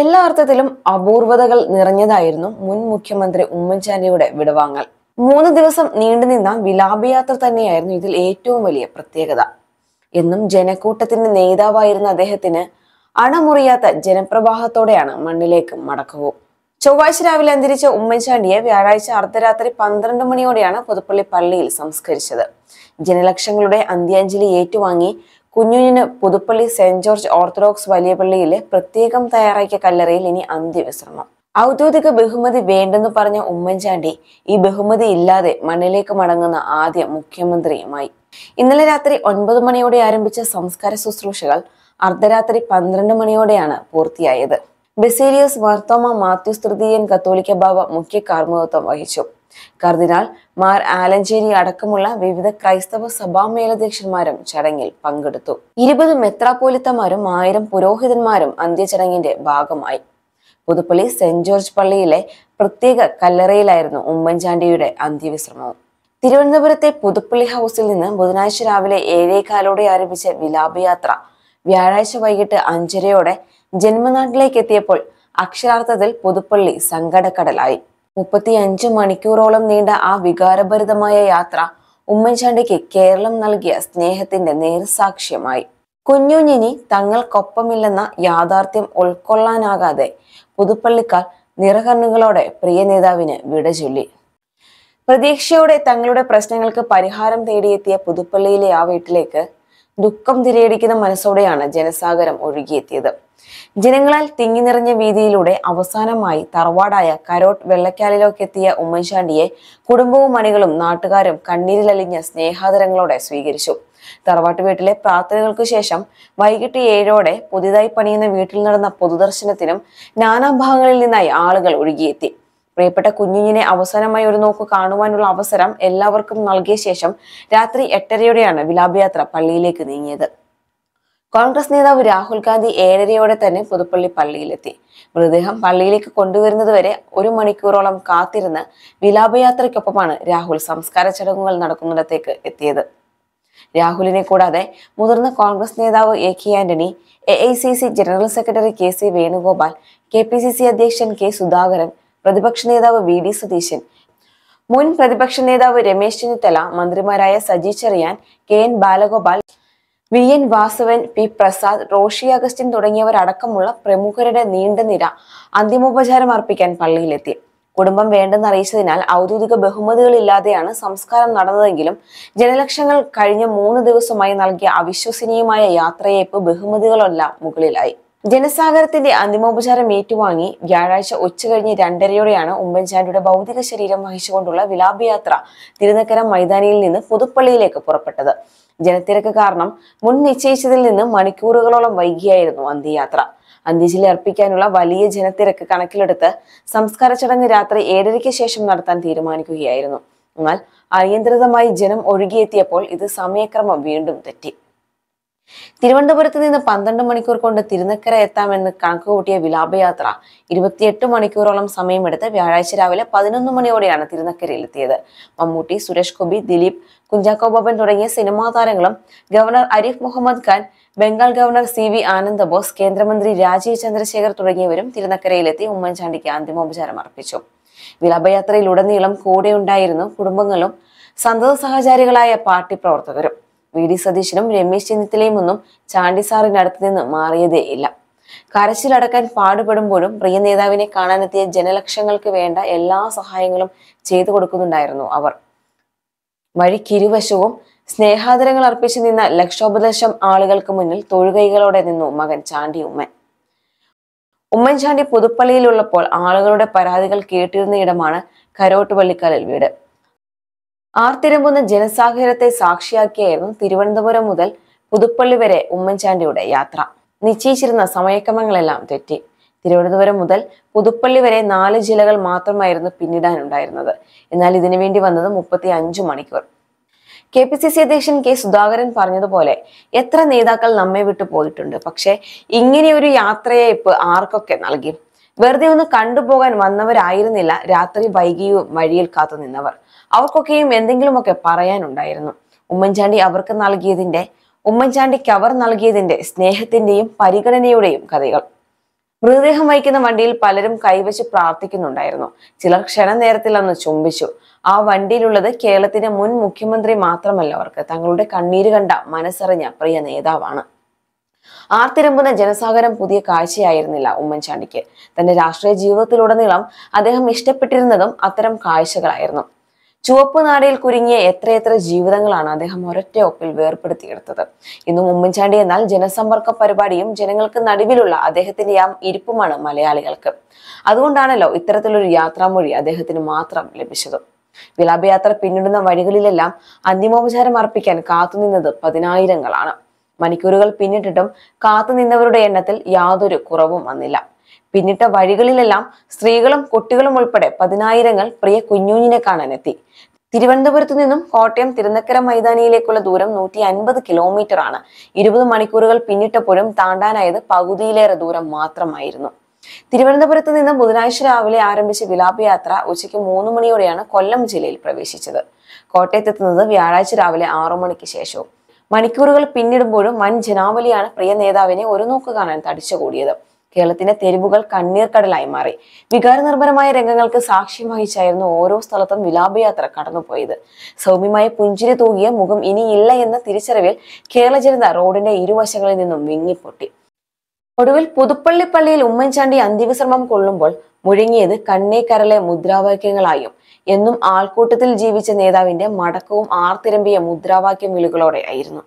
എല്ലാ അർത്ഥത്തിലും അപൂർവതകൾ നിറഞ്ഞതായിരുന്നു മുൻ മുഖ്യമന്ത്രി ഉമ്മൻചാണ്ടിയുടെ വിടവാങ്ങൽ മൂന്ന് ദിവസം നീണ്ടുനിന്ന വിലാപയാത്ര തന്നെയായിരുന്നു ഇതിൽ ഏറ്റവും വലിയ പ്രത്യേകത എന്നും ജനക്കൂട്ടത്തിന്റെ നേതാവായിരുന്ന അദ്ദേഹത്തിന് അണമുറിയാത്ത ജനപ്രവാഹത്തോടെയാണ് മണ്ണിലേക്ക് മടക്കവും ചൊവ്വാഴ്ച രാവിലെ അന്തരിച്ച ഉമ്മൻചാണ്ടിയെ വ്യാഴാഴ്ച അർദ്ധരാത്രി പന്ത്രണ്ട് മണിയോടെയാണ് പുതുപ്പള്ളി പള്ളിയിൽ സംസ്കരിച്ചത് ജനലക്ഷങ്ങളുടെ അന്ത്യാഞ്ജലി ഏറ്റുവാങ്ങി കുഞ്ഞുഞ്ഞിന് പുതുപ്പള്ളി സെന്റ് ജോർജ് ഓർത്തഡോക്സ് വലിയ പള്ളിയിലെ പ്രത്യേകം തയ്യാറാക്കിയ കല്ലറയിൽ ഇനി അന്ത്യവിശ്രമം ഔദ്യോഗിക ബഹുമതി വേണ്ടെന്ന് പറഞ്ഞ ഉമ്മൻചാണ്ടി ഈ ബഹുമതി ഇല്ലാതെ മണ്ണിലേക്ക് മടങ്ങുന്ന ആദ്യ മുഖ്യമന്ത്രിയുമായി ഇന്നലെ രാത്രി ഒൻപത് മണിയോടെ ആരംഭിച്ച സംസ്കാര ശുശ്രൂഷകൾ അർദ്ധരാത്രി പന്ത്രണ്ട് മണിയോടെയാണ് പൂർത്തിയായത് ബസേലിയസ് വർത്തോമ മാത്യു തൃതീയൻ കത്തോലിക്ക ബാബ മുഖ്യ കാർമ്മികത്വം വഹിച്ചു കർദിനാൾ മാർ ആലഞ്ചേരി അടക്കമുള്ള വിവിധ ക്രൈസ്തവ സഭാ മേലധ്യക്ഷന്മാരും ചടങ്ങിൽ പങ്കെടുത്തു ഇരുപത് മെത്രാപോലിത്തമാരും ആയിരം പുരോഹിതന്മാരും അന്ത്യചടങ്ങിന്റെ ഭാഗമായി പുതുപ്പള്ളി സെന്റ് ജോർജ് പള്ളിയിലെ പ്രത്യേക കല്ലറയിലായിരുന്നു ഉമ്മൻചാണ്ടിയുടെ അന്ത്യവിശ്രമവും തിരുവനന്തപുരത്തെ പുതുപ്പള്ളി ഹൗസിൽ നിന്ന് ബുധനാഴ്ച രാവിലെ ഏഴേകാലോടെ ആരംഭിച്ച വിലാപയാത്ര വ്യാഴാഴ്ച വൈകിട്ട് അഞ്ചരയോടെ ജന്മനാട്ടിലേക്ക് എത്തിയപ്പോൾ അക്ഷരാർത്ഥത്തിൽ പുതുപ്പള്ളി സങ്കടക്കടലായി മുപ്പത്തിയഞ്ചു മണിക്കൂറോളം നീണ്ട ആ വികാരഭരിതമായ യാത്ര ഉമ്മൻചാണ്ടിക്ക് കേരളം നൽകിയ സ്നേഹത്തിന്റെ നേർസാക്ഷ്യമായി കുഞ്ഞുഞ്ഞിനി തങ്ങൾക്കൊപ്പമില്ലെന്ന യാഥാർത്ഥ്യം ഉൾക്കൊള്ളാനാകാതെ പുതുപ്പള്ളിക്കാർ നിറകണ്ണുകളോടെ പ്രിയ നേതാവിന് വിട ചൊല്ലി പ്രതീക്ഷയോടെ തങ്ങളുടെ പ്രശ്നങ്ങൾക്ക് പരിഹാരം തേടിയെത്തിയ പുതുപ്പള്ളിയിലെ ആ വീട്ടിലേക്ക് ദുഃഖം തിരിയടിക്കുന്ന മനസ്സോടെയാണ് ജനസാഗരം ഒഴുകിയെത്തിയത് ജനങ്ങളാൽ തിങ്ങി നിറഞ്ഞ വീതിയിലൂടെ അവസാനമായി തറവാടായ കരോട്ട് വെള്ളക്കാലിലേക്കെത്തിയ ഉമ്മൻചാണ്ടിയെ കുടുംബവും അണികളും നാട്ടുകാരും കണ്ണീരിലലിഞ്ഞ സ്നേഹാദരങ്ങളോടെ സ്വീകരിച്ചു തറവാട്ട് വീട്ടിലെ പ്രാർത്ഥനകൾക്ക് ശേഷം വൈകിട്ട് ഏഴോടെ പുതിയതായി പണിയുന്ന വീട്ടിൽ നടന്ന പൊതുദർശനത്തിനും നാനാഭാഗങ്ങളിൽ നിന്നായി ആളുകൾ ഒഴുകിയെത്തി പ്രിയപ്പെട്ട കുഞ്ഞുങ്ങിനെ അവസാനമായി ഒരു നോക്ക് കാണുവാനുള്ള അവസരം എല്ലാവർക്കും നൽകിയ ശേഷം രാത്രി എട്ടരയോടെയാണ് വിലാപയാത്ര പള്ളിയിലേക്ക് നീങ്ങിയത് കോൺഗ്രസ് നേതാവ് രാഹുൽ ഗാന്ധി ഏഴരയോടെ തന്നെ പുതുപ്പള്ളി പള്ളിയിലെത്തി മൃതദേഹം പള്ളിയിലേക്ക് കൊണ്ടുവരുന്നതുവരെ ഒരു മണിക്കൂറോളം കാത്തിരുന്ന് വിലാപയാത്രയ്ക്കൊപ്പമാണ് രാഹുൽ സംസ്കാര ചടങ്ങുകൾ നടക്കുന്നിടത്തേക്ക് എത്തിയത് രാഹുലിനെ കൂടാതെ മുതിർന്ന കോൺഗ്രസ് നേതാവ് A K Antony A I C C general secretary K C Venugopal K P C C അധ്യക്ഷൻ കെ സുധാകരൻ പ്രതിപക്ഷ നേതാവ് വി ഡി സതീശൻ മുൻ പ്രതിപക്ഷ നേതാവ് രമേശ് ചെന്നിത്തല മന്ത്രിമാരായ Saji Cherian K N Balagopal V N Vasavan P Prasad Roshy Augustine തുടങ്ങിയവരടക്കമുള്ള പ്രമുഖരുടെ നീണ്ട നിര അന്തിമോപചാരം അർപ്പിക്കാൻ പള്ളിയിലെത്തി കുടുംബം വേണ്ടെന്ന് അറിയിച്ചതിനാൽ ഔദ്യോഗിക ബഹുമതികളില്ലാതെയാണ് സംസ്കാരം നടന്നതെങ്കിലും ജനലക്ഷങ്ങൾ കഴിഞ്ഞ മൂന്ന് ദിവസമായി നൽകിയ അവിശ്വസനീയമായ യാത്രയേപ്പ് ബഹുമതികളെല്ലാം മുകളിലായി ജനസാഗരത്തിന്റെ അന്തിമോപചാരം ഏറ്റുവാങ്ങി വ്യാഴാഴ്ച ഉച്ചകഴിഞ്ഞ് രണ്ടരയോടെയാണ് ഉമ്മൻചാണ്ടിയുടെ ഭൗതിക ശരീരം വഹിച്ചുകൊണ്ടുള്ള വിലാപയാത്ര തിരുനക്കര മൈതാനിയിൽ നിന്ന് പുതുപ്പള്ളിയിലേക്ക് പുറപ്പെട്ടത് ജനത്തിരക്ക് കാരണം മുൻ നിശ്ചയിച്ചതിൽ നിന്ന് മണിക്കൂറുകളോളം വൈകിയായിരുന്നു അന്ത്യയാത്ര അന്ത്യജലി അർപ്പിക്കാനുള്ള വലിയ ജനത്തിരക്ക് കണക്കിലെടുത്ത് സംസ്കാര ചടങ്ങ് രാത്രി ഏഴരയ്ക്ക് ശേഷം നടത്താൻ തീരുമാനിക്കുകയായിരുന്നു എന്നാൽ അനിയന്ത്രിതമായി ജനം ഒഴുകിയെത്തിയപ്പോൾ ഇത് സമയക്രമം വീണ്ടും തെറ്റി തിരുവനന്തപുരത്ത് നിന്ന് പന്ത്രണ്ട് മണിക്കൂർ കൊണ്ട് തിരുനക്കര എത്താമെന്ന് കണക്ക് കൂട്ടിയ വിലാപയാത്ര ഇരുപത്തിയെട്ട് മണിക്കൂറോളം സമയമെടുത്ത് വ്യാഴാഴ്ച രാവിലെ പതിനൊന്ന് മണിയോടെയാണ് തിരുനക്കരയിലെത്തിയത് മമ്മൂട്ടി സുരേഷ് ഗോപി ദിലീപ് കുഞ്ചാക്കോ ബോബൻ തുടങ്ങിയ സിനിമാ താരങ്ങളും governor Arif Mohammed Khan Bengal governor C V Ananda Bose കേന്ദ്രമന്ത്രി രാജീവ് ചന്ദ്രശേഖർ തുടങ്ങിയവരും തിരുനക്കരയിലെത്തി ഉമ്മൻചാണ്ടിക്ക് അന്തിമോപചാരം അർപ്പിച്ചു വിലാപയാത്രയിലുടനീളം കൂടെയുണ്ടായിരുന്നു കുടുംബങ്ങളും സന്തത സഹചാരികളായ പാർട്ടി പ്രവർത്തകരും വി ഡി സതീശനും രമേശ് ചെന്നിത്തലയും ഒന്നും ചാണ്ടി സാറിനടുത്ത് നിന്ന് മാറിയതേ ഇല്ല കരച്ചിലടക്കാൻ പാടുപെടുമ്പോഴും പ്രിയ നേതാവിനെ കാണാനെത്തിയ ജനലക്ഷങ്ങൾക്ക് വേണ്ട എല്ലാ സഹായങ്ങളും ചെയ്തു കൊടുക്കുന്നുണ്ടായിരുന്നു അവർ വഴിക്കിരുവശവും സ്നേഹാദരങ്ങൾ അർപ്പിച്ചു നിന്ന ലക്ഷോപദേശം ആളുകൾക്ക് മുന്നിൽ തൊഴുകൈകളോടെ നിന്നു മകൻ ചാണ്ടി ഉമ്മൻ ഉമ്മൻചാണ്ടി പുതുപ്പള്ളിയിലുള്ളപ്പോൾ ആളുകളുടെ പരാതികൾ കേട്ടിരുന്ന ഇടമാണ് കരോട്ടുപള്ളിക്കാലിൽ വീട് ആർത്തിരമ്പുന്ന ജനസാഗരത്തെ സാക്ഷിയാക്കിയായിരുന്നു തിരുവനന്തപുരം മുതൽ പുതുപ്പള്ളി വരെ ഉമ്മൻചാണ്ടിയുടെ യാത്ര നിശ്ചയിച്ചിരുന്ന സമയക്രമങ്ങളെല്ലാം തെറ്റി തിരുവനന്തപുരം മുതൽ പുതുപ്പള്ളി വരെ നാല് ജില്ലകൾ മാത്രമായിരുന്നു പിന്നിടാനുണ്ടായിരുന്നത് എന്നാൽ ഇതിനു വേണ്ടി വന്നത് മുപ്പത്തി അഞ്ചു മണിക്കൂർ കെ പി സി സി അധ്യക്ഷൻ കെ സുധാകരൻ പറഞ്ഞതുപോലെ എത്ര നേതാക്കൾ നമ്മെ വിട്ടു പോയിട്ടുണ്ട് പക്ഷേ ഇങ്ങനെയൊരു യാത്രയയപ്പ് ആർക്കൊക്കെ നൽകി വെറുതെ ഒന്ന് കണ്ടുപോകാൻ വന്നവരായിരുന്നില്ല രാത്രി വൈകിയും വഴിയിൽ കാത്തു നിന്നവർ അവർക്കൊക്കെയും എന്തെങ്കിലുമൊക്കെ പറയാനുണ്ടായിരുന്നു ഉമ്മൻചാണ്ടി അവർക്ക് നൽകിയതിന്റെ ഉമ്മൻചാണ്ടിക്ക് അവർ നൽകിയതിന്റെ സ്നേഹത്തിന്റെയും പരിഗണനയുടെയും കഥകൾ മൃതദേഹം വഹിക്കുന്ന വണ്ടിയിൽ പലരും കൈവച്ച് പ്രാർത്ഥിക്കുന്നുണ്ടായിരുന്നു ചിലർ ക്ഷണനേരത്തിൽ അന്ന് ചുംബിച്ചു ആ വണ്ടിയിലുള്ളത് കേരളത്തിന്റെ മുൻ മുഖ്യമന്ത്രി മാത്രമല്ല അവർക്ക് തങ്ങളുടെ കണ്ണീര് കണ്ട മനസ്സറിഞ്ഞ പ്രിയ നേതാവാണ് ആർത്തിരമ്പുന്ന ജനസാഗരം പുതിയ കാഴ്ചയായിരുന്നില്ല ഉമ്മൻചാണ്ടിക്ക് തന്റെ രാഷ്ട്രീയ ജീവിതത്തിലുടനീളം അദ്ദേഹം ഇഷ്ടപ്പെട്ടിരുന്നതും അത്തരം കാഴ്ചകളായിരുന്നു ചുവപ്പ് നാടയിൽ കുരുങ്ങിയ എത്രയെത്ര ജീവിതങ്ങളാണ് അദ്ദേഹം ഒരൊറ്റ ഒപ്പിൽ വേർപ്പെടുത്തിയെടുത്തത് ഇന്നും ഉമ്മൻചാണ്ടി എന്നാൽ ജനസമ്പർക്ക പരിപാടിയും ജനങ്ങൾക്ക് നടുവിലുള്ള അദ്ദേഹത്തിന്റെ ആ ഇരിപ്പുമാണ് മലയാളികൾക്ക് അതുകൊണ്ടാണല്ലോ ഇത്തരത്തിലൊരു യാത്രാമൊഴി അദ്ദേഹത്തിന് മാത്രം ലഭിച്ചത് വിലാപയാത്ര പിന്നിടുന്ന വഴികളിലെല്ലാം അന്തിമോപചാരം അർപ്പിക്കാൻ കാത്തുനിന്നത് പതിനായിരങ്ങളാണ് മണിക്കൂറുകൾ പിന്നിട്ടിട്ടും കാത്തുനിന്നവരുടെ എണ്ണത്തിൽ യാതൊരു കുറവും വന്നില്ല പിന്നിട്ട വഴികളിലെല്ലാം സ്ത്രീകളും കുട്ടികളും ഉൾപ്പെടെ പതിനായിരങ്ങൾ പ്രിയ കുഞ്ഞുഞ്ഞിനെ കാണാനെത്തി തിരുവനന്തപുരത്തു നിന്നും കോട്ടയം തിരുനക്കര മൈതാനിയിലേക്കുള്ള ദൂരം നൂറ്റി അൻപത് കിലോമീറ്റർ ആണ് ഇരുപത് മണിക്കൂറുകൾ പിന്നിട്ടപ്പോഴും താണ്ടാനായത് പകുതിയിലേറെ ദൂരം മാത്രമായിരുന്നു തിരുവനന്തപുരത്ത് നിന്ന് ബുധനാഴ്ച രാവിലെ ആരംഭിച്ച വിലാപയാത്ര ഉച്ചയ്ക്ക് മൂന്ന് മണിയോടെയാണ് കൊല്ലം ജില്ലയിൽ പ്രവേശിച്ചത് കോട്ടയത്തെത്തുന്നത് വ്യാഴാഴ്ച രാവിലെ ആറു മണിക്ക് ശേഷവും മണിക്കൂറുകൾ പിന്നിടുമ്പോഴും വൻ ജനാവലിയാണ് പ്രിയ നേതാവിനെ ഒരു നോക്ക് കാണാൻ തടിച്ചുകൂടിയത് കേരളത്തിന്റെ തെരുവുകൾ കണ്ണീർക്കടലായി മാറി വികാരനിർഭരമായ രംഗങ്ങൾക്ക് സാക്ഷ്യം വഹിച്ചായിരുന്നു ഓരോ സ്ഥലത്തും വിലാപയാത്ര കടന്നുപോയത് സൗമ്യമായ പുഞ്ചിരി തൂകിയ മുഖം ഇനിയില്ല എന്ന തിരിച്ചറിവിൽ കേരള ജനത റോഡിന്റെ ഇരുവശങ്ങളിൽ നിന്നും വിങ്ങിപ്പൊട്ടി ഒടുവിൽ പുതുപ്പള്ളി പള്ളിയിൽ ഉമ്മൻചാണ്ടി അന്തിമശ്രമം കൊള്ളുമ്പോൾ മുഴങ്ങിയത് കണ്ണീക്കരലെ മുദ്രാവാക്യങ്ങളായും എന്നും ആൾക്കൂട്ടത്തിൽ ജീവിച്ച നേതാവിന്റെ മടക്കവും ആർത്തിരമ്പിയ മുദ്രാവാക്യം വിളികളോടെ ആയിരുന്നു